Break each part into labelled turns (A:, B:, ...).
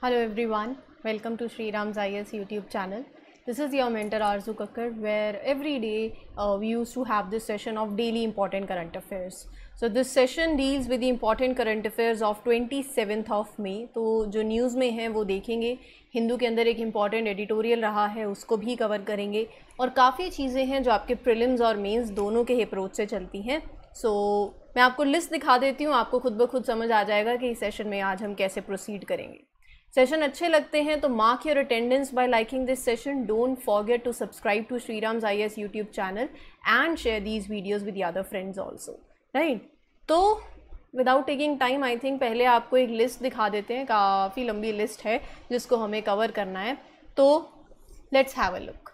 A: Hello everyone, welcome to Sri Ram's IS YouTube channel. This is your mentor Arzu Kakkar where every day uh, we used to have this session of daily important current affairs. So this session deals with the important current affairs of 27th of May. तो जो news में है वो देखेंगे हिंदू के अंदर एक important editorial रहा है उसको भी कवर करेंगे और काफ़ी चीज़ें हैं जो आपके प्रिलिम्स और मेंस दोनों के अप्रोच से चलती हैं सो so, मैं आपको लिस्ट दिखा देती हूँ आपको खुद ब खुद समझ आ जाएगा कि इस सेशन में आज हम कैसे प्रोसीड करेंगे सेशन अच्छे लगते हैं तो mark your attendance by liking this session don't forget to subscribe to Sriram's I S YouTube channel and share these videos with your friends also right तो without taking time I think पहले आपको एक list दिखा देते हैं काफ़ी लंबी list है जिसको हमें कवर करना है तो लेट्स हैव अ लुक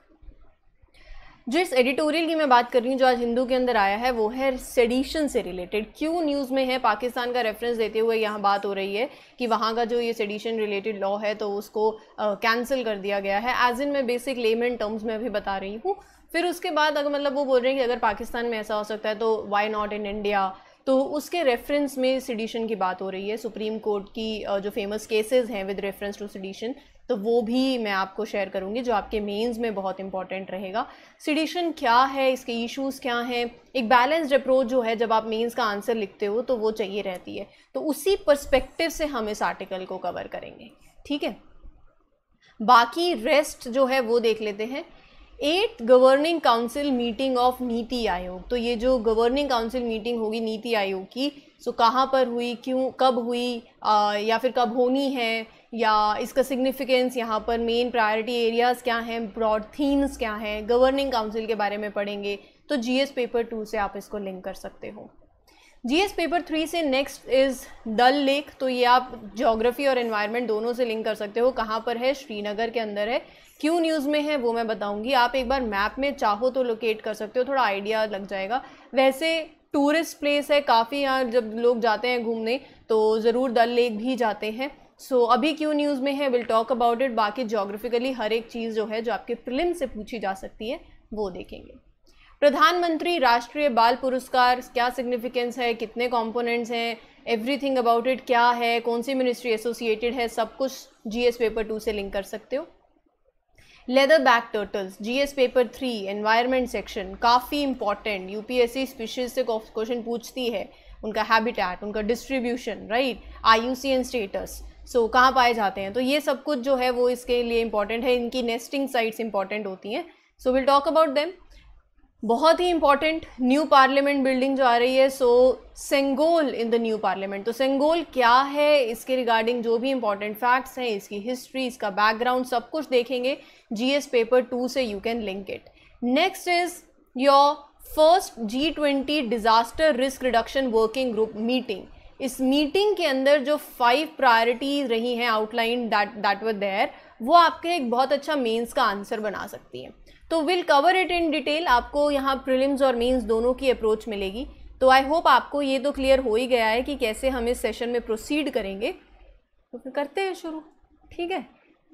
A: जिस एडिटोरियल की मैं बात कर रही हूँ जो आज हिंदू के अंदर आया है वो है सेडिशन से रिलेटेड क्यों न्यूज़ में है पाकिस्तान का रेफरेंस देते हुए यहाँ बात हो रही है कि वहाँ का जो ये सेडिशन रिलेटेड लॉ है तो उसको कैंसिल uh, कर दिया गया है एज इन मैं बेसिक लेमन टर्म्स में अभी बता रही हूँ फिर उसके बाद अगर मतलब वो बोल रहे हैं कि अगर पाकिस्तान में ऐसा हो सकता है तो वाई नॉट इन इंडिया तो उसके रेफरेंस में सिडिशन की बात हो रही है सुप्रीम कोर्ट की जो फेमस केसेस हैं विद रेफरेंस टू सिडिशन तो वो भी मैं आपको शेयर करूँगी जो आपके मेंस में बहुत इंपॉर्टेंट रहेगा सिडिशन क्या है इसके इश्यूज क्या हैं एक बैलेंस्ड अप्रोच जो है जब आप मेंस का आंसर लिखते हो तो वो चाहिए रहती है तो उसी पर्सपेक्टिव से हम इस आर्टिकल को कवर करेंगे ठीक है बाकी रेस्ट जो है वो देख लेते हैं at governing council meeting of NITI Aayog तो ये जो गवर्निंग काउंसिल मीटिंग होगी नीति आयोग की सो so कहाँ पर हुई क्यों कब हुई आ, या फिर कब होनी है या इसका सिग्निफिकेंस यहाँ पर मेन प्रायोरिटी एरियाज़ क्या हैं ब्रॉड थीम्स क्या हैं गवर्निंग काउंसिल के बारे में पढ़ेंगे तो जीएस पेपर टू से आप इसको लिंक कर सकते हो जीएस पेपर थ्री से नेक्स्ट इज़ दल लेक तो ये आप जोग्राफ़ी और इन्वायरमेंट दोनों से लिंक कर सकते हो कहाँ पर है श्रीनगर के अंदर है क्यों न्यूज़ में है वो मैं बताऊँगी आप एक बार मैप में चाहो तो लोकेट कर सकते हो थोड़ा आइडिया लग जाएगा वैसे टूरिस्ट प्लेस है काफ़ी यहाँ जब लोग जाते हैं घूमने तो ज़रूर दल लेक भी जाते हैं सो so, अभी क्यों न्यूज़ में है विल टॉक अबाउट इट बाकी जोग्राफिकली हर एक चीज़ जो है जो आपके प्रिलिम से पूछी जा सकती है वो देखेंगे प्रधानमंत्री राष्ट्रीय बाल पुरस्कार क्या सिग्निफिकेंस है कितने कंपोनेंट्स हैं एवरीथिंग अबाउट इट क्या है कौन सी मिनिस्ट्री एसोसिएटेड है सब कुछ जीएस पेपर टू से लिंक कर सकते हो leatherback turtles G S paper three environment section काफ़ी इंपॉर्टेंट यूपीएससी स्पीशीज से क्वेश्चन पूछती है उनका हैबिटेट उनका distribution right I U C N status so कहाँ पाए जाते हैं तो ये सब कुछ जो है वो इसके लिए इंपॉर्टेंट है इनकी नेस्टिंग साइट्स इंपॉर्टेंट होती हैं so will talk about them बहुत ही इंपॉर्टेंट न्यू पार्लियामेंट बिल्डिंग जो आ रही है so Sengol in the new parliament तो सेंगोल क्या है इसके रिगार्डिंग जो भी इंपॉर्टेंट फैक्ट्स हैं इसकी हिस्ट्री इसका बैकग्राउंड सब कुछ देखेंगे जीएस पेपर टू से you can link it next is your first G twenty disaster risk reduction working group meeting इस मीटिंग के अंदर जो फाइव प्रायोरिटीज रही हैं outline that that were there वो आपके एक बहुत अच्छा मेंस का आंसर बना सकती है तो will cover it in detail आपको यहाँ प्रिलिम्स और मेंस दोनों की अप्रोच मिलेगी तो आई होप आपको ये तो क्लियर हो ही गया है कि कैसे हम इस सेशन में प्रोसीड करेंगे तो फिर करते हैं शुरू ठीक है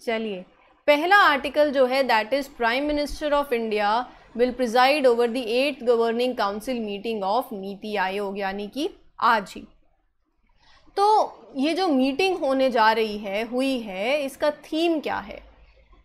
A: चलिए पहला आर्टिकल जो है that is prime minister of India will preside over the at governing council meeting of NITI Aayog यानी कि आज ही तो ये जो मीटिंग होने जा रही है हुई है इसका थीम क्या है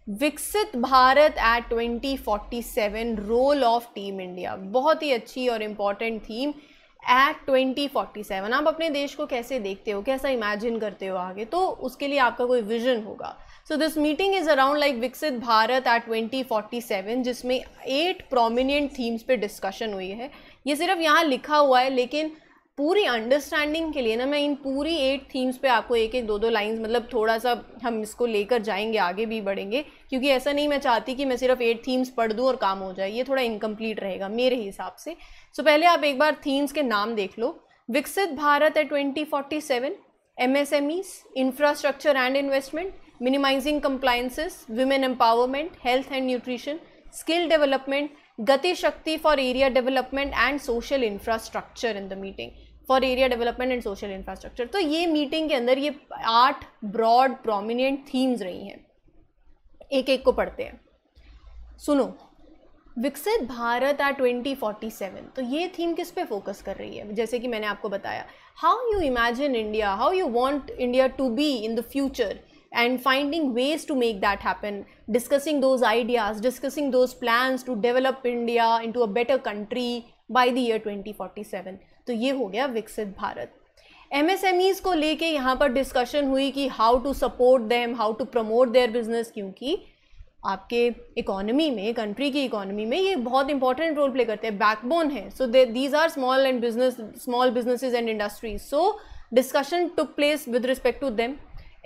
A: Viksit Bharat at 2047 role of team India बहुत ही अच्छी और इम्पॉर्टेंट थीम एट 2047 आप अपने देश को कैसे देखते हो कैसा इमेजिन करते हो आगे तो उसके लिए आपका कोई विजन होगा so this meeting is around like Viksit Bharat at 2047 जिसमें एट प्रोमिनेंट थीम्स पे डिस्कशन हुई है ये सिर्फ यहाँ लिखा हुआ है लेकिन पूरी अंडरस्टैंडिंग के लिए ना मैं इन पूरी एट थीम्स पे आपको एक एक दो दो लाइंस मतलब थोड़ा सा हम इसको लेकर जाएंगे आगे भी बढ़ेंगे क्योंकि ऐसा नहीं मैं चाहती कि मैं सिर्फ एट थीम्स पढ़ दूँ और काम हो जाए ये थोड़ा इनकम्प्लीट रहेगा मेरे हिसाब से सो so, पहले आप एक बार थीम्स के नाम देख लो विकसित भारत है twenty forty seven M S M Es infrastructure and investment minimising compliances women empowerment health and nutrition skill development Gati Shakti for area development and social infrastructure in the meeting for area development and social infrastructure तो ये meeting के अंदर ये आठ broad prominent themes रही हैं एक एक को पढ़ते हैं सुनो विकसित भारत एट 2047 तो ये थीम किस पे फोकस कर रही है जैसे कि मैंने आपको बताया how you imagine India how you want India to be in the future and finding ways to make that happen discussing those ideas discussing those plans to develop india into a better country by the year 2047 तो ये हो गया विकसित Bharat MSMEs को लेके यहाँ पर discussion हुई कि how to support them how to promote their business क्योंकि आपके इकोनॉमी में कंट्री की इकोनॉमी में ये बहुत इंपॉर्टेंट रोल प्ले करते हैं बैकबोन है so they these are small and business small businesses and industries so discussion took place with respect to them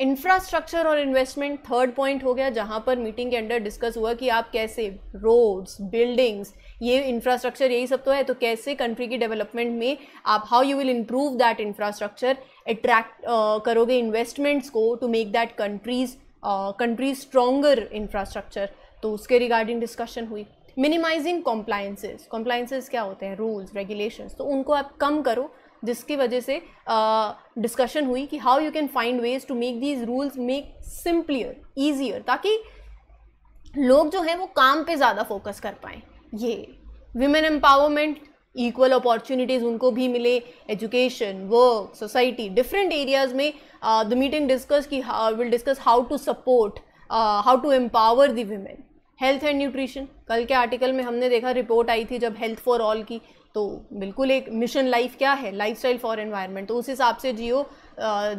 A: infrastructure और इन्वेस्टमेंट थर्ड पॉइंट हो गया जहाँ पर मीटिंग के अंडर डिस्कस हुआ कि आप कैसे रोड्स बिल्डिंग्स ये इंफ्रास्ट्रक्चर यही सब तो है तो कैसे कंट्री की डेवलपमेंट में आप how you will improve that infrastructure attract करोगे इन्वेस्टमेंट्स को to make that countries countries stronger infrastructure तो उसके रिगार्डिंग डिस्कशन हुई मिनिमाइजिंग कॉम्प्लाइंसेस कॉम्प्लाइंसेस क्या होते हैं रूल्स रेगुलेशंस तो उनको आप कम करो जिसकी वजह से डिस्कशन हुई कि how you can find ways to make these rules make simplier easier ताकि लोग जो हैं वो काम पे ज़्यादा फोकस कर पाएँ ये विमेन एम्पावरमेंट इक्वल अपॉर्चुनिटीज़ उनको भी मिले education work society different areas में द मीटिंग डिस्कस की will discuss how to support how to empower the women health and nutrition कल के आर्टिकल में हमने देखा रिपोर्ट आई थी जब हेल्थ फॉर ऑल की तो बिल्कुल एक मिशन लाइफ क्या है लाइफ स्टाइल फॉर एनवायरनमेंट तो उस हिसाब से जियो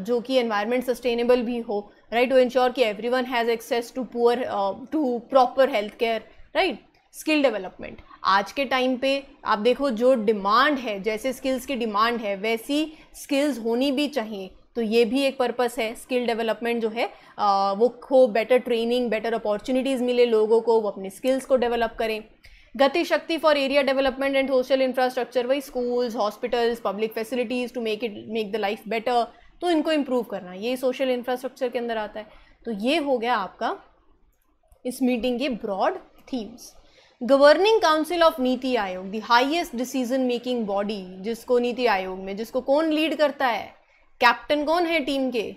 A: जो कि एनवायरनमेंट सस्टेनेबल भी हो राइट टू इंश्योर कि everyone has access to poor to proper health care right skill development आज के टाइम पे आप देखो जो डिमांड है जैसे स्किल्स की डिमांड है वैसी स्किल्स होनी भी चाहिए तो ये भी एक पर्पस है स्किल डेवलपमेंट जो है आ, वो खो बेटर ट्रेनिंग बेटर अपॉर्चुनिटीज़ मिले लोगों को वो अपनी स्किल्स को डेवलप करें Gati Shakti for area development and social infrastructure वही schools hospitals public facilities to make it make the life better तो इनको इम्प्रूव करना ये सोशल इंफ्रास्ट्रक्चर के अंदर आता है तो ये हो गया आपका इस मीटिंग के broad themes governing council of NITI Aayog the highest decision making body जिसको नीति आयोग में जिसको कौन लीड करता है कैप्टन कौन है टीम के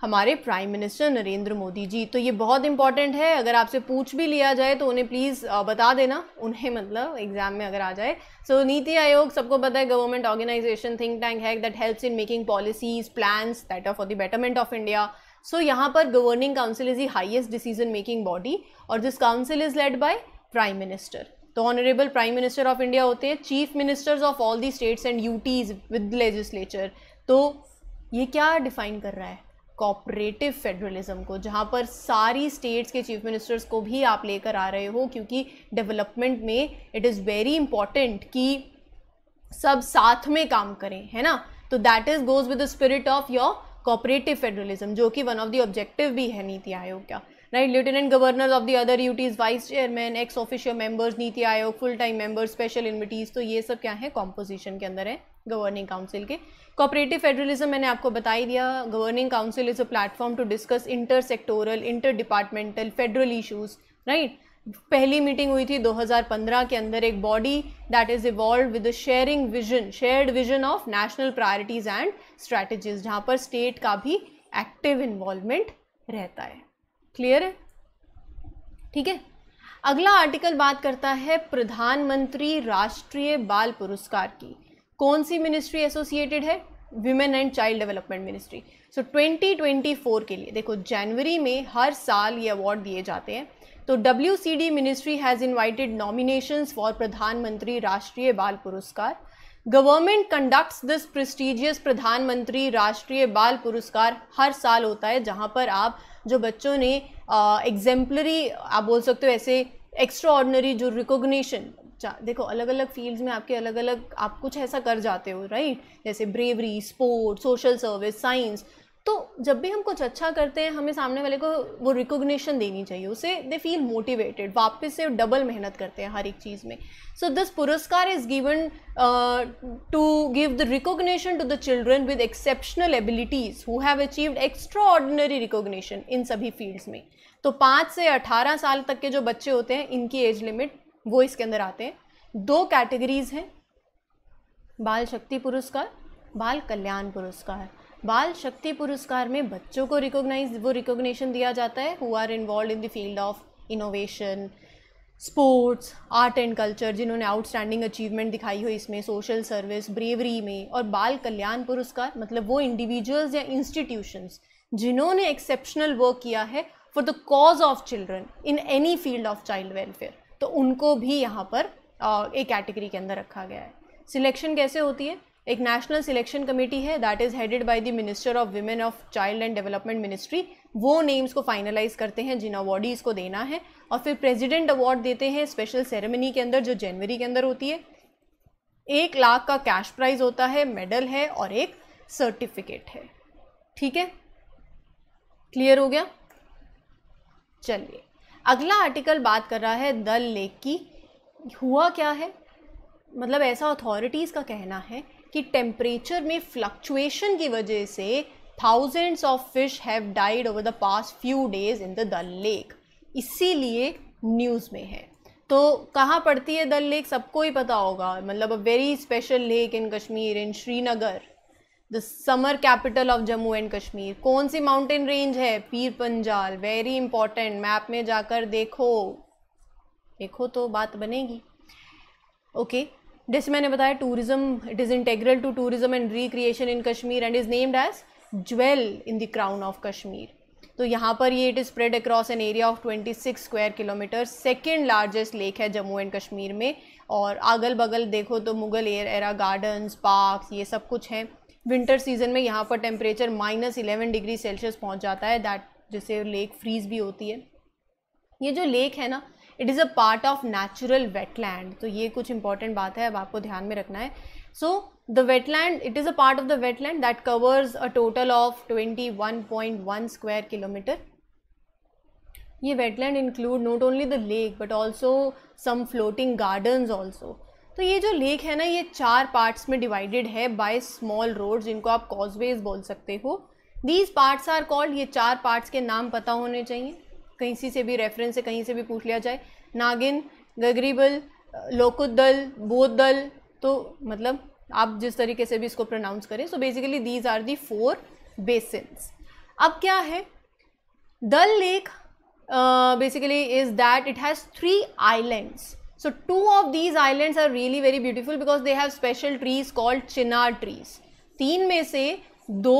A: हमारे प्राइम मिनिस्टर नरेंद्र मोदी जी तो ये बहुत इंपॉर्टेंट है अगर आपसे पूछ भी लिया जाए तो उन्हें प्लीज़ बता देना उन्हें मतलब एग्जाम में अगर आ जाए सो so, नीति आयोग सबको पता है गवर्नमेंट ऑर्गेनाइजेशन थिंक टैंक है that helps in making policies plans that are for the betterment of India so यहाँ पर governing council is the highest decision making body और this council is led by prime minister तो honourable prime minister of India होते हैं chief ministers of all the states and UTs with legislature तो ये क्या define कर रहा है कॉपरेटिव फेडरलिज्म को जहाँ पर सारी स्टेट्स के चीफ मिनिस्टर्स को भी आप लेकर आ रहे हो क्योंकि डेवलपमेंट में इट इज़ वेरी इंपॉर्टेंट कि सब साथ में काम करें है ना तो that is goes with the spirit of your cooperative federalism जो कि वन ऑफ द ऑब्जेक्टिव भी है नीति आयोग का right lieutenant governor of the other UTs vice chairman ex officio members NITI Aayog full time members special invitees तो ये सब क्या है कॉम्पोजिशन के अंदर है गवर्निंग काउंसिल के कॉपरेटिव फेडरलिज्म मैंने आपको बता ही दिया governing council is a platform to discuss inter sectoral inter departmental federal issues right पहली मीटिंग हुई थी 2015 के अंदर एक body that is evolve with sharing vision shared vision of national priorities and strategies जहाँ पर स्टेट का भी एक्टिव इन्वॉल्वमेंट रहता है क्लियर है ठीक है अगला आर्टिकल बात करता है प्रधानमंत्री राष्ट्रीय बाल पुरस्कार की कौन सी मिनिस्ट्री एसोसिएटेड है women and child development ministry so 2024 के लिए देखो जनवरी में हर साल ये अवार्ड दिए जाते हैं तो W C D ministry has invited nominations for Pradhan Mantri Rashtriya बाल पुरस्कार गवर्नमेंट कंडक्ट्स दिस प्रेस्टिजियस प्रधानमंत्री राष्ट्रीय बाल पुरस्कार हर साल होता है जहाँ पर आप जो बच्चों ने एग्जेम्पलरी आप बोल सकते हो ऐसे एक्स्ट्रा ऑर्डनरी जो रिकोगशन देखो अलग अलग फील्ड्स में आपके अलग अलग आप कुछ ऐसा कर जाते हो राइट जैसे bravery sport social service science तो जब भी हम कुछ अच्छा करते हैं हमें सामने वाले को वो रिकोगनीशन देनी चाहिए उसे दे फील मोटिवेटेड वापस से डबल मेहनत करते हैं हर एक चीज़ में so this Puraskar is given to give the recognition to the children with exceptional abilities who have achieved extraordinary recognition in सभी फील्ड्स में तो पाँच से अठारह साल तक के जो बच्चे होते हैं इनकी एज लिमिट वो इसके अंदर आते हैं दो कैटेगरीज हैं बाल शक्ति पुरस्कार बाल कल्याण पुरस्कार बाल शक्ति पुरस्कार में बच्चों को रिकॉग्नाइज वो रिकॉग्निशन दिया जाता है who are involve in the field of innovation sports art and culture जिन्होंने आउटस्टैंडिंग अचीवमेंट दिखाई हो इसमें सोशल सर्विस ब्रेवरी में और बाल कल्याण पुरस्कार मतलब वो इंडिविजुअल्स या इंस्टीट्यूशंस जिन्होंने एक्सेप्शनल वर्क किया है for the cause of children in any field of child welfare तो उनको भी यहाँ पर एक कैटेगरी के अंदर रखा गया है सिलेक्शन कैसे होती है एक नेशनल सिलेक्शन कमेटी है that is headed by the minister of women of child and development ministry वो नेम्स को फाइनलाइज करते हैं जिन अवार्डीज़ को देना है और फिर प्रेसिडेंट अवार्ड देते हैं स्पेशल सेरेमनी के अंदर जो जनवरी के अंदर होती है एक लाख का कैश प्राइज होता है मेडल है और एक सर्टिफिकेट है ठीक है क्लियर हो गया चलिए अगला आर्टिकल बात कर रहा है दल लेक की हुआ क्या है मतलब ऐसा अथॉरिटीज़ का कहना है कि टेम्परेचर में फ्लक्चुएशन की वजह से thousands of fish have died over the past few days in the Dal lake इसीलिए न्यूज़ में है तो कहाँ पड़ती है दल लेक सबको ही पता होगा मतलब a very special lake in Kashmir in Srinagar the summer capital of Jammu and Kashmir कौन सी माउंटेन रेंज है पीर पंजाल वेरी इंपॉर्टेंट मैप में जाकर देखो देखो तो बात बनेगी ओके जैसे मैंने बताया tourism it is integral to tourism and recreation in Kashmir and is named as jewel in the crown of Kashmir तो यहाँ पर ये it is spread across an area of 26 square kilometre second largest lake है Jammu and Kashmir में और अगल बगल देखो तो Mughal era era gardens park ये सब कुछ हैं विंटर सीजन में यहाँ पर temperature minus eleven degree Celsius पहुँच जाता है दैट जिससे लेक फ्रीज भी होती है ये जो लेक है ना it is a part of natural wetland तो ये कुछ इंपॉर्टेंट बात है अब आपको ध्यान में रखना है so the wetland it is a part of the wetland that covers a total of twenty one point one square kilometre ये wetland include not only the lake but also some floating gardens also तो ये जो lake है ना ये चार parts में divided है बाय स्मॉल रोड जिनको आप कॉजवेज बोल सकते हो दीज पार्ट्स आर कॉल्ड ये चार पार्ट्स के नाम पता होने चाहिए कहीं से भी रेफरेंस से कहीं से भी पूछ लिया जाए नागिन गगरीबल लोकुदल बोदल तो मतलब आप जिस तरीके से भी इसको प्रोनाउंस करें so basically these are the four basins अब क्या है Dal lake basically is that it has three islands So two of these islands are really very beautiful because they have special trees called chinar trees. तीन में से दो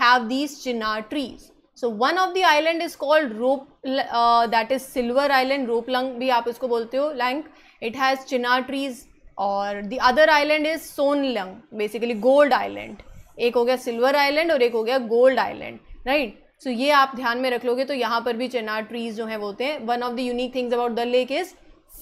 A: have these chinar trees. So one of the island is called rope uh, that is silver island rope lung भी आप इसको बोलते हो lung it has chinar trees और the other island is son lung basically gold island. एक हो गया silver island और एक हो गया गोल्ड आइलैंड राइट सो ये आप ध्यान में रख लोगे तो यहाँ पर भी चिनार ट्रीज जो हैं वो होते हैं one of the unique things about the lake is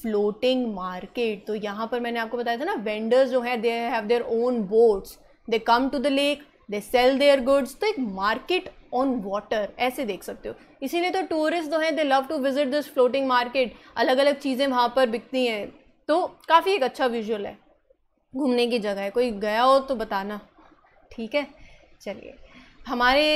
A: floating market तो यहाँ पर मैंने आपको बताया था ना वेंडर्स जो हैं they have their own boats they come to the lake they sell their goods तो एक मार्केट ऑन वाटर ऐसे देख सकते हो इसीलिए तो टूरिस्ट जो हैं they love to visit this floating market अलग अलग चीज़ें वहाँ पर बिकती हैं तो काफ़ी एक अच्छा विजुअल है घूमने की जगह है कोई गया हो तो बताना ठीक है चलिए हमारे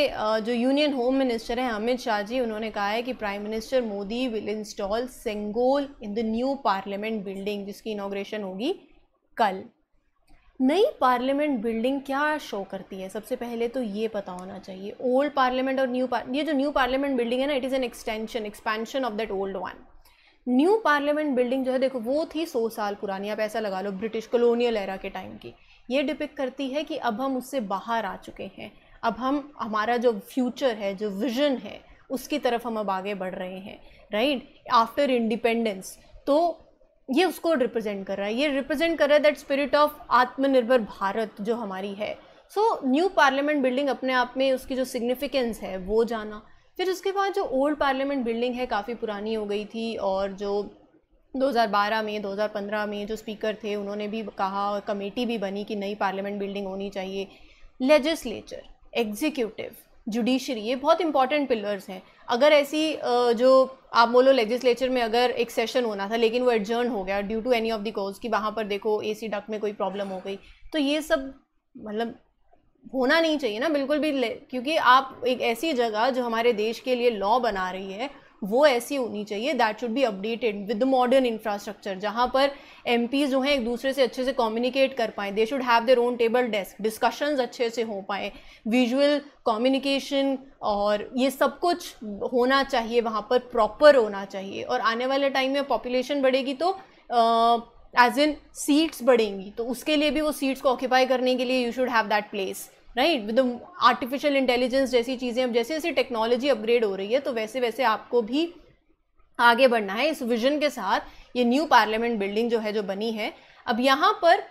A: जो यूनियन होम मिनिस्टर हैं अमित शाह जी उन्होंने कहा है कि prime minister Modi will install Sengol in the new parliament building जिसकी इनाग्रेशन होगी कल नई पार्लियामेंट बिल्डिंग क्या शो करती है सबसे पहले तो ये पता होना चाहिए ओल्ड पार्लियामेंट और न्यू ये जो न्यू पार्लियामेंट बिल्डिंग है ना it is an extension expansion of that old one new parliament building जो है देखो वो थी सौ साल पुरानी आप ऐसा लगा लो ब्रिटिश कलोनियल एरा के टाइम की ये डिपिक करती है कि अब हम उससे बाहर आ चुके हैं अब हम हमारा जो फ्यूचर है जो विजन है उसकी तरफ हम अब आगे बढ़ रहे हैं राइट आफ्टर इंडिपेंडेंस तो ये उसको रिप्रेजेंट कर रहा है ये रिप्रेजेंट कर रहा है दैट स्पिरिट ऑफ आत्मनिर्भर भारत जो हमारी है सो न्यू पार्लियामेंट बिल्डिंग अपने आप में उसकी जो सिग्निफिकेंस है वो जाना फिर उसके बाद जो ओल्ड पार्लियामेंट बिल्डिंग है काफ़ी पुरानी हो गई थी और जो 2012 में 2015 में जो स्पीकर थे उन्होंने भी कहा और कमेटी भी बनी कि नई पार्लियामेंट बिल्डिंग होनी चाहिए लेजिस्लेचर एग्जीक्यूटिव जुडिशरी ये बहुत इंपॉर्टेंट पिलर्स हैं अगर ऐसी जो आप बोलो लेजिस्लेचर में अगर एक सेशन होना था लेकिन वो एडजर्न हो गया due to any of the cause कि वहाँ पर देखो ए सी डक में कोई प्रॉब्लम हो गई तो ये सब मतलब होना नहीं चाहिए ना बिल्कुल भी क्योंकि आप एक ऐसी जगह जो हमारे देश के लिए लॉ बना रही है वो ऐसी होनी चाहिए that should be updated with the modern infrastructure जहाँ पर एम जो हैं एक दूसरे से अच्छे से कम्युनिकेट कर पाएँ they should have their own table desk discussions अच्छे से हो पाएँ विजुअल कम्युनिकेशन और ये सब कुछ होना चाहिए वहाँ पर प्रॉपर होना चाहिए और आने वाले टाइम में पॉपुलेशन बढ़ेगी तो एज इन सीट्स बढ़ेंगी तो उसके लिए भी वो सीट्स को ऑक्यूपाई करने के लिए you should have that place right with artificial intelligence जैसी चीज़ें अब जैसे जैसे टेक्नोलॉजी अपग्रेड हो रही है तो वैसे वैसे आपको भी आगे बढ़ना है इस विजन के साथ ये न्यू पार्लियामेंट बिल्डिंग जो है जो बनी है अब यहाँ पर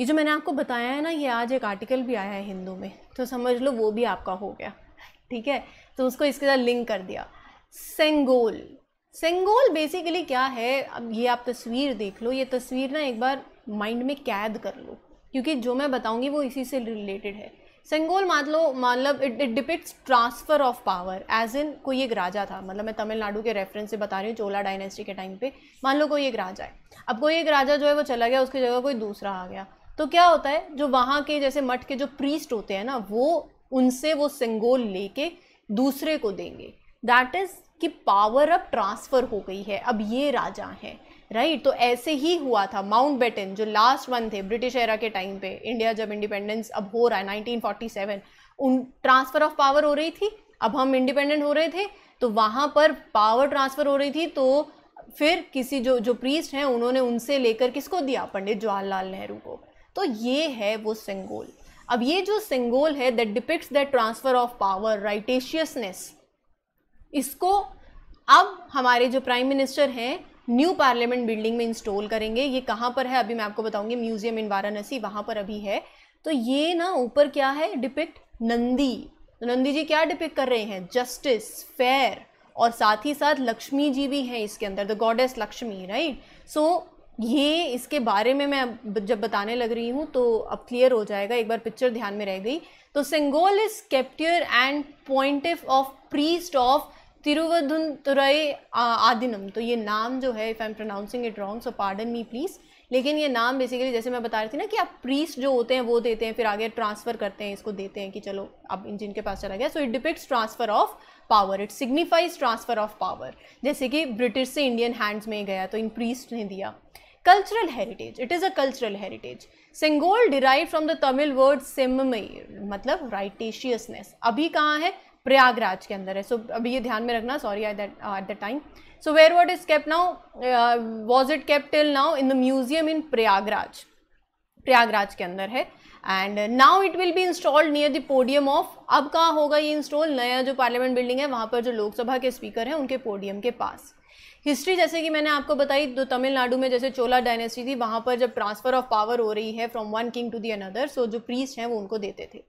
A: ये जो मैंने आपको बताया है ना ये आज एक आर्टिकल भी आया है हिंदू में तो समझ लो वो भी आपका हो गया ठीक है तो उसको इसके साथ लिंक कर दिया सेंगोल सेंगोल बेसिकली क्या है अब ये आप तस्वीर देख लो ये तस्वीर ना एक बार माइंड में कैद कर लो क्योंकि जो मैं बताऊंगी वो इसी से रिलेटेड है संगोल लो मतलब it it depicts transfer of power as in कोई एक राजा था मतलब मैं तमिलनाडु के रेफरेंस से बता रही हूँ चोला डायनेस्टी के टाइम पे मान लो कोई एक राजा है अब कोई एक राजा जो है वो चला गया उसकी जगह कोई दूसरा आ गया तो क्या होता है जो वहाँ के जैसे मठ के जो प्रीस्ट होते हैं ना वो उनसे वो संगोल लेके दूसरे को देंगे दैट इज़ कि पावर अब ट्रांसफ़र हो गई है अब ये राजा हैं राइट तो ऐसे ही हुआ था माउंट बेटन जो लास्ट वन थे ब्रिटिश एरा के टाइम पे इंडिया जब इंडिपेंडेंस अब हो रहा है 1947 उन ट्रांसफ़र ऑफ पावर हो रही थी अब हम इंडिपेंडेंट हो रहे थे तो वहाँ पर पावर ट्रांसफ़र हो रही थी तो फिर किसी जो जो प्रीस्ट हैं उन्होंने उनसे लेकर किसको दिया पंडित जवाहरलाल नेहरू को तो ये है वो सिंगोल अब ये जो सिंगोल है that depicts that transfer of power righteousness इसको अब हमारे जो प्राइम मिनिस्टर हैं न्यू पार्लियामेंट बिल्डिंग में इंस्टॉल करेंगे ये कहाँ पर है अभी मैं आपको बताऊंगी म्यूजियम इन वाराणसी वहाँ पर अभी है तो ये ना ऊपर क्या है डिपिक्ट नंदी तो नंदी जी क्या डिपिक्ट कर रहे हैं जस्टिस फेयर और साथ ही साथ लक्ष्मी जी भी हैं इसके अंदर the goddess Lakshmi right so ये इसके बारे में मैं जब बताने लग रही हूँ तो अब क्लियर हो जाएगा एक बार पिक्चर ध्यान में रह गई तो Sengol is sceptre and point of priest of Thiruvavaduthurai Adheenam तो ये नाम जो है if I am pronouncing it wrong so pardon me please लेकिन ये नाम बेसिकली जैसे मैं बता रही थी ना कि आप प्रीस्ट जो होते हैं वो देते हैं फिर आगे ट्रांसफ़र करते हैं इसको देते हैं कि चलो अब इंजिन के पास चला गया so it depicts transfer of power it signifies transfer of power जैसे कि ब्रिटिश से इंडियन हैंड्स में गया तो इन प्रीस्ट ने दिया cultural heritage it is a cultural heritage Sengol derive from the Tamil word semmai मतलब राइटेशियसनेस अभी कहाँ है प्रयागराज के अंदर है सो so, अभी ये ध्यान में रखना sorry at the time so where what is kept now was it kept till now in the museum in Prayagraj Prayagraj के अंदर है and now it will be installed near the podium of अब कहाँ होगा ये इंस्टॉल नया जो पार्लियामेंट बिल्डिंग है वहाँ पर जो लोकसभा के स्पीकर हैं उनके पोडियम के पास हिस्ट्री जैसे कि मैंने आपको बताई तो तमिलनाडु में जैसे चोला डायनेस्टी थी वहाँ पर जब ट्रांसफ़र ऑफ पावर हो रही है from one king to the another so जो प्रीस्ट हैं वो उनको देते थे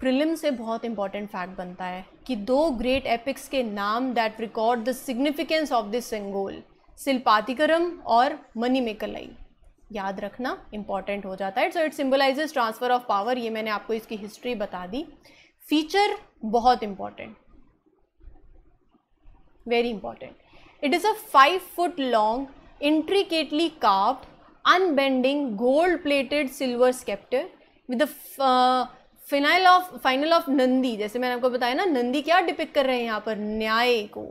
A: प्रिलिम से बहुत इंपॉर्टेंट फैक्ट बनता है कि दो ग्रेट एपिक्स के नाम that record the significance of this Sengol Silappatikaram और मनीमेकलई याद रखना इंपॉर्टेंट हो जाता है so it symbolizes transfer of power ये मैंने आपको इसकी हिस्ट्री बता दी फीचर बहुत important very important it is a five foot long intricately crafted unbending gold plated silver sceptre with finial of final of Nandi जैसे मैंने आपको बताया ना नंदी क्या डिपिक कर रहे हैं यहाँ पर न्याय को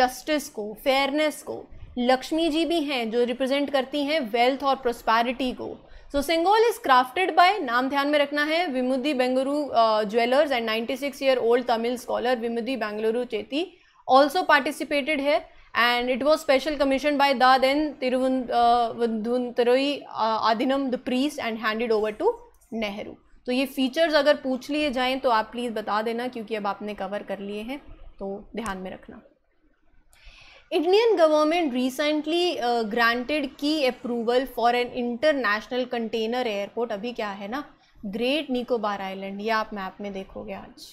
A: जस्टिस को फेयरनेस को लक्ष्मी जी भी हैं जो रिप्रेजेंट करती हैं वेल्थ और प्रोस्पैरिटी को so Sengol is crafted by नाम ध्यान में रखना है Vummidi Bangaru jewellers and 96 six year old Tamil scholar Vummidi Bangaru Chetty also participated है and it was special commission by the then Tiruvanduroi uh, Adinam the priest and handed over to तो ये फीचर्स अगर पूछ लिए जाए तो आप प्लीज़ बता देना क्योंकि अब आपने कवर कर लिए हैं तो ध्यान में रखना इंडियन गवर्नमेंट रिसेंटली ग्रांटेड की approval for an international container airport अभी क्या है ना ग्रेट निकोबार आइलैंड ये आप मैप में देखोगे आज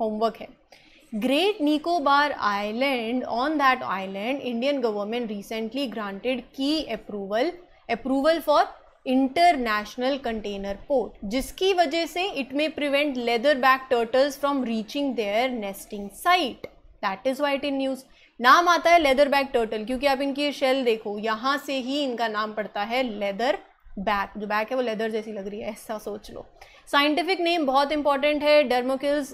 A: होमवर्क है great Nicobar island on that island Indian government recently granted की approval approval for international container port जिसकी वजह से it may prevent leatherback turtles from reaching their nesting site that is why in news नाम आता है leatherback turtle क्योंकि आप इनकी शेल देखो यहाँ से ही इनका नाम पड़ता है लेदर बैक जो बैक है वो लेदर जैसी लग रही है ऐसा सोच लो साइंटिफिक नेम बहुत इंपॉर्टेंट है डर्मोकिल्स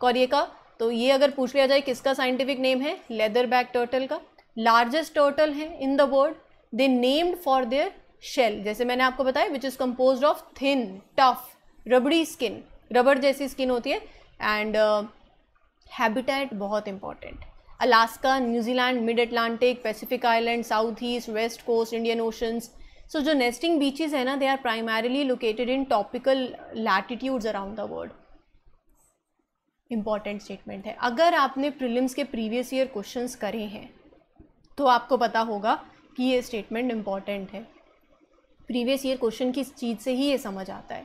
A: कॉरिए का तो ये अगर पूछ लिया जाए किसका साइंटिफिक नेम है लेदर बैक टर्टल का लार्जेस्ट टर्टल है in the world they named for their shell जैसे मैंने आपको बताया which is compose of thin tough rubbery skin रबड़ जैसी स्किन होती है एंड हैबिटेट uh, बहुत important Alaska New Zealand mid Atlantic Pacific island south east west coast Indian oceans so जो नेस्टिंग बीचेस है ना they are primarily located in topical latitudes around the world important statement है अगर आपने prelims के previous year questions करे हैं तो आपको पता होगा कि ये स्टेटमेंट इम्पॉर्टेंट है प्रीवियस ईयर क्वेश्चन की चीज़ से ही ये समझ आता है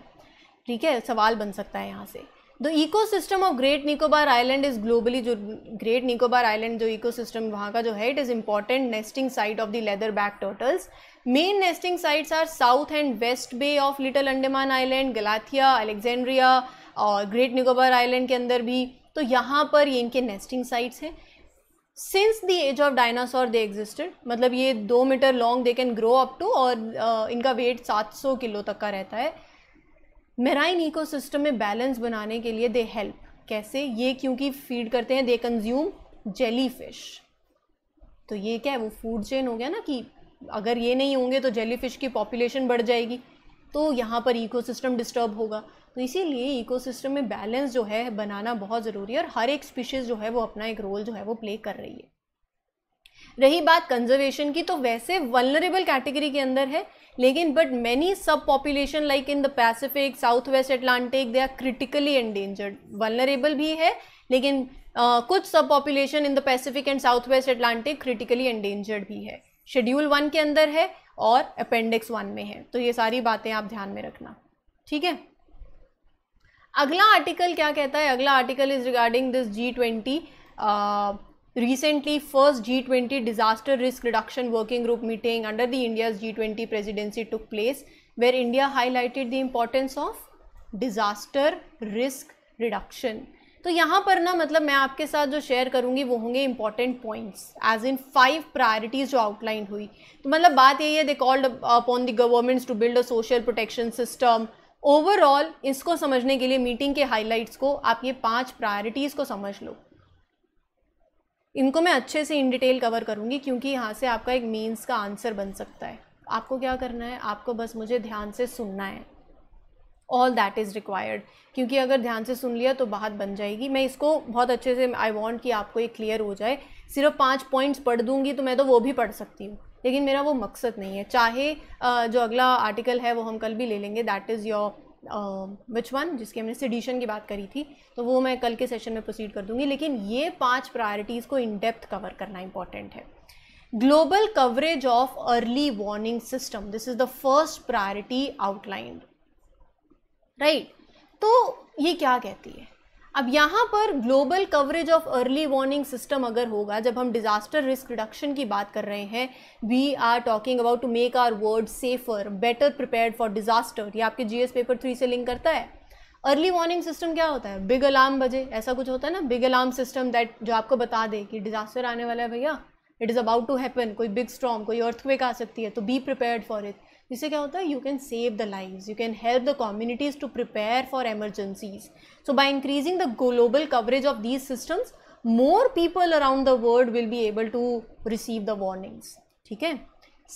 A: ठीक है सवाल बन सकता है यहाँ से the ecosystem of great Nicobar island is globally जो ग्रेट निकोबार आइलैंड जो इको सिस्टम वहाँ का जो है it is important nesting site of the leatherback turtles main nesting sites are south and west bay of little Andaman island Galathea Alexandria और great Nicobar island के अंदर भी तो यहाँ पर ये इनके नेस्टिंग साइट्स हैं since the age of dinosaur they existed मतलब ये दो metre long they can grow up to और इनका वेट 700 किलो तक का रहता है मेराइन इकोसिस्टम में बैलेंस बनाने के लिए दे हेल्प कैसे ये क्योंकि फीड करते हैं दे कंज्यूम जेली फिश तो ये क्या है वो फूड चेन हो गया ना कि अगर ये नहीं होंगे तो जेली फिश की पॉपुलेशन बढ़ जाएगी तो यहाँ पर इकोसिस्टम डिस्टर्ब होगा तो इसीलिए इकोसिस्टम में बैलेंस जो है बनाना बहुत ज़रूरी है और हर एक स्पीशीज़ जो है वो अपना एक रोल जो है वो प्ले कर रही है रही बात कंजर्वेशन की तो वैसे वनरेबल कैटेगरी के अंदर है लेकिन but many subpopulation like in the Pacific south west Atlantic they are critically endangered vulnerable भी है लेकिन uh, कुछ subpopulation in the Pacific and south west Atlantic critically endangered भी है शेड्यूल वन के अंदर है और अपेंडिक्स वन में है तो ये सारी बातें आप ध्यान में रखना ठीक है अगला आर्टिकल क्या कहता है अगला article is regarding this G twenty recently first G twenty disaster risk reduction working group meeting under the India's G twenty presidency took place where India highlighted the importance of disaster risk reduction तो यहाँ पर ना मतलब मैं आपके साथ जो share करूँगी वो होंगे important points as in five priorities जो आउटलाइन हुई तो मतलब बात यही है they called upon the governments to build a social protection system overall इसको समझने के लिए मीटिंग के हाइलाइट्स को आप ये पांच प्रायोरिटीज़ को समझ लो इनको मैं अच्छे से इन डिटेल कवर करूँगी क्योंकि यहाँ से आपका एक मेंस का आंसर बन सकता है आपको क्या करना है आपको बस मुझे ध्यान से सुनना है ऑल दैट इज़ रिक्वायर्ड क्योंकि अगर ध्यान से सुन लिया तो बात बन जाएगी मैं इसको बहुत अच्छे से आई वॉन्ट कि आपको ये क्लियर हो जाए सिर्फ पाँच पॉइंट्स पढ़ दूंगी तो मैं तो वो भी पढ़ सकती हूँ लेकिन मेरा वो मकसद नहीं है चाहे जो अगला आर्टिकल है वो हम कल भी ले लेंगे that is your which one जिसकी हमने सिडिशन की बात करी थी तो वो मैं कल के सेशन में प्रोसीड कर दूंगी लेकिन ये पांच प्रायोरिटीज़ को इन डेप्थ कवर करना इंपॉर्टेंट है global coverage of early warning system this is the first priority outlined right तो ये क्या कहती है अब यहाँ पर global coverage of early warning system अगर होगा जब हम डिजास्टर रिस्क रिडक्शन की बात कर रहे हैं we are talking about to make our world safer better prepare for disaster ये आपके जीएस पेपर थ्री से लिंक करता है अर्ली वार्निंग सिस्टम क्या होता है बिग अलार्म बजे ऐसा कुछ होता है ना बिग अलार्म सिस्टम दैट जो आपको बता दे कि डिजास्टर आने वाला है भैया it is about to happen कोई बिग स्ट्रॉन्ग कोई अर्थवेक आ सकती है तो बी प्रिपेयर्ड फॉर इट जिससे क्या होता है you can save the live you can help the communities to prepare for emergencies so by increasing the global coverage of these systems more people around the world will be able to receive the warnings ठीक है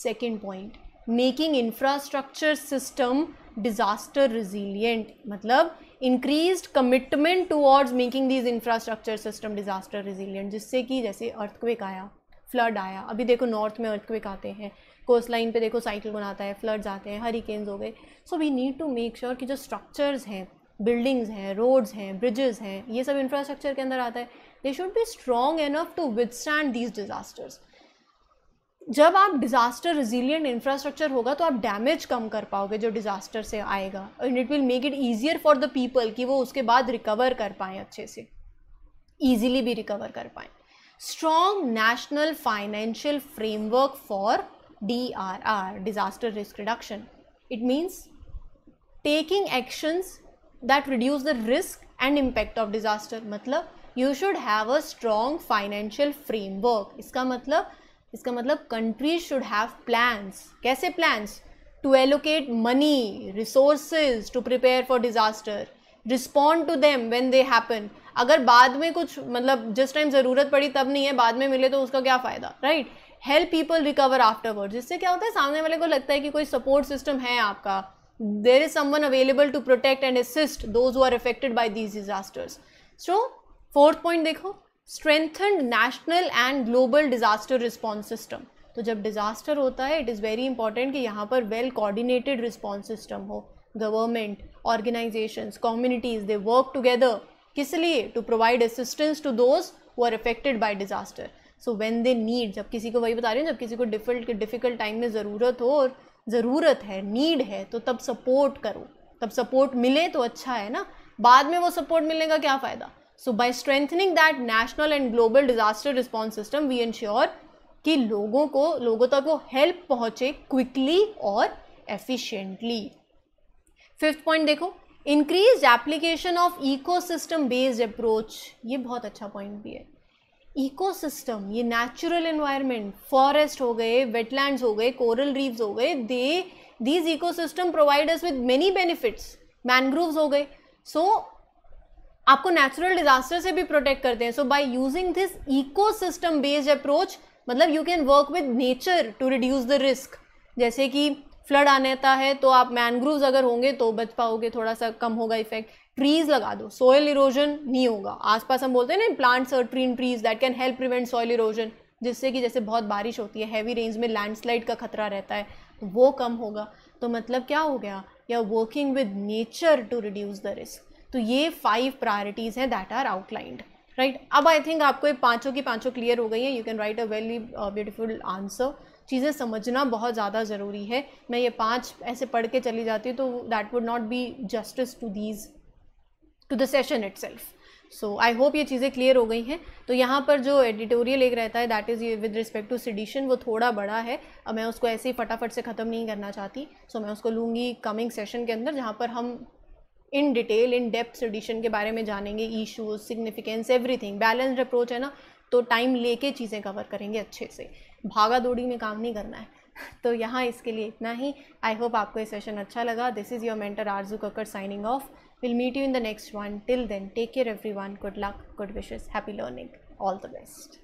A: second point making infrastructure system disaster resilient मतलब increase commitment towards making these infrastructure system disaster resilient जिससे कि जैसे earthquake आया flood आया अभी देखो नॉर्थ में अर्थक्वेक आते हैं कोस्ट लाइन पे देखो साइकिल बनाता है फ्लड्स आते हैं हरिकेन्स हो गए so we need to make sure कि जो स्ट्रक्चर्स हैं बिल्डिंग्स हैं रोड्स हैं ब्रिजेस हैं ये सब इंफ्रास्ट्रक्चर के अंदर आता है they should be strong enough to withstand these disasters जब आप डिज़ास्टर रिजिलियंट इंफ्रास्ट्रक्चर होगा तो आप डैमेज कम कर पाओगे जो डिज़ास्टर से आएगा and it will make it easier for the people कि वो उसके बाद रिकवर कर पाएँ अच्छे से ईजिली भी रिकवर कर पाएँ strong national financial framework for DRR, disaster risk reduction. It means taking actions that reduce the risk and impact of disaster. मतलब you should have a strong financial framework. इसका मतलब इसका मतलब countries should have plans. कैसे plans? To allocate money, resources to prepare for disaster. Respond to them when they happen अगर बाद में कुछ मतलब जिस टाइम ज़रूरत पड़ी तब नहीं है बाद में मिले तो उसका क्या फ़ायदा right right? Help people recover afterward जिससे क्या होता है सामने वाले को लगता है कि कोई सपोर्ट सिस्टम है आपका there is someone available to protect and assist those are affected by these disasters so fourth point देखो strengthen national and global disaster response system तो जब डिजास्टर होता है इट इज़ वेरी इंपॉर्टेंट कि यहाँ पर वेल कोऑर्डिनेटेड रिस्पॉन्स सिस्टम हो government organisations communities they work together किस लिए to provide assistance to those who are affected by disaster so when they need जब किसी को वही बता रही हूँ जब किसी को डिफिकल्ट डिफ़िकल्ट टाइम में ज़रूरत हो और ज़रूरत है नीड है तो तब सपोर्ट करो तब सपोर्ट मिले तो अच्छा है ना बाद में वो सपोर्ट मिलने का क्या फ़ायदा so by strengthening that national and global disaster response system we ensure कि लोगों को लोगों तक वो हेल्प पहुँचे क्विकली और एफिशिएंटली फिफ्थ पॉइंट देखो increase application of ecosystem based approach ये बहुत अच्छा पॉइंट भी है इकोसिस्टम ये नेचुरल इन्वायरमेंट फॉरेस्ट हो गए वेटलैंड्स हो गए कोरल रीव्स हो गए they these ecosystem provide with many benefits mangroves हो गए सो so, आपको नेचुरल डिजास्टर से भी प्रोटेक्ट करते हैं so by using this ecosystem based approach मतलब you can work with nature to reduce the risk जैसे कि फ्लड आने आता है तो आप मैनग्रोव्स अगर होंगे तो बच पाओगे थोड़ा सा कम होगा इफेक्ट ट्रीज लगा दो सॉयल इरोजन नहीं होगा आसपास हम बोलते हैं ना प्लांट्स और tree trees that can help prevent soil erosion जिससे कि जैसे बहुत बारिश होती है हैवी रेंज में लैंडस्लाइड का खतरा रहता है तो वो कम होगा तो मतलब क्या हो गया या working with nature to reduce the risk तो ये फाइव प्रायोरिटीज़ हैं दैट आर आउटलाइंड राइट अब आई थिंक आपको ये पाँचों की पाँचों क्लियर हो गई हैं you can write a very beautiful answer चीज़ें समझना बहुत ज़्यादा ज़रूरी है मैं ये पांच ऐसे पढ़ के चली जाती हूँ तो that would not be justice to these to the session itself so I hope ये चीज़ें क्लियर हो गई हैं तो यहाँ पर जो एडिटोरियल एक रहता है that is with respect to sedition वो थोड़ा बड़ा है अब मैं उसको ऐसे ही फटाफट से ख़त्म नहीं करना चाहती सो so, मैं उसको लूँगी कमिंग सेशन के अंदर जहाँ पर हम in detail in depth sedition के बारे में जानेंगे issues significance everything balanced approach है ना तो टाइम लेके चीज़ें कवर करेंगे अच्छे से भागा दौड़ी में काम नहीं करना है तो यहाँ इसके लिए इतना ही आई होप आपको ये सेशन अच्छा लगा this is your mentor Aarzoo Kakkar signing off We'll meet you in the next one. Till then, take care everyone. Good luck, good wishes, happy learning. All the best.